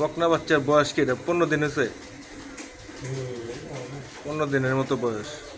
বকনা বাচ্চার বয়স কি এটা পনেরো দিন হয়েছে পনেরো দিনের মতো বয়স